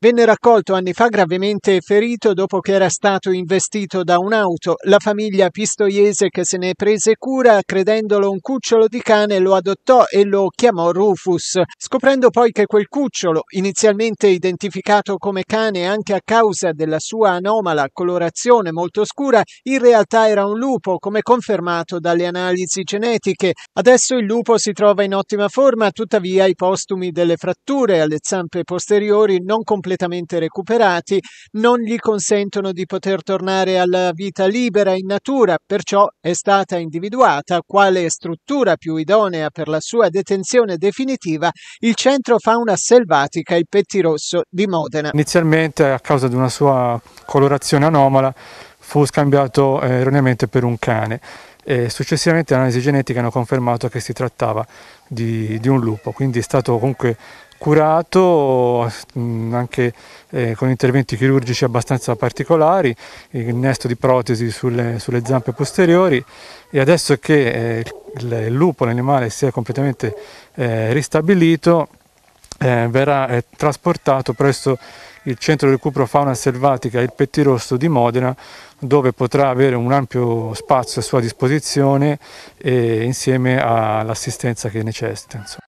Venne raccolto anni fa gravemente ferito dopo che era stato investito da un'auto. La famiglia pistoiese che se ne prese cura, credendolo un cucciolo di cane, lo adottò e lo chiamò Rufus, scoprendo poi che quel cucciolo, inizialmente identificato come cane anche a causa della sua anomala colorazione molto scura, in realtà era un lupo, come confermato dalle analisi genetiche. Adesso il lupo si trova in ottima forma, tuttavia i postumi delle fratture alle zampe posteriori non completamente completamente recuperati, non gli consentono di poter tornare alla vita libera in natura, perciò è stata individuata quale struttura più idonea per la sua detenzione definitiva il Centro Fauna Selvatica Il Pettirosso di Modena. Inizialmente a causa di una sua colorazione anomala fu scambiato eh, erroneamente per un cane e successivamente le analisi genetiche hanno confermato che si trattava di, di un lupo, quindi è stato comunque curato mm, anche eh, con interventi chirurgici abbastanza particolari, il nesto di protesi sulle, sulle zampe posteriori e adesso che eh, il, lupo, l'animale, si è completamente eh, ristabilito, eh, verrà eh, trasportato presso il centro di recupero fauna selvatica Il Pettirosso di Modena dove potrà avere un ampio spazio a sua disposizione e, eh, insieme all'assistenza che necessita. Insomma.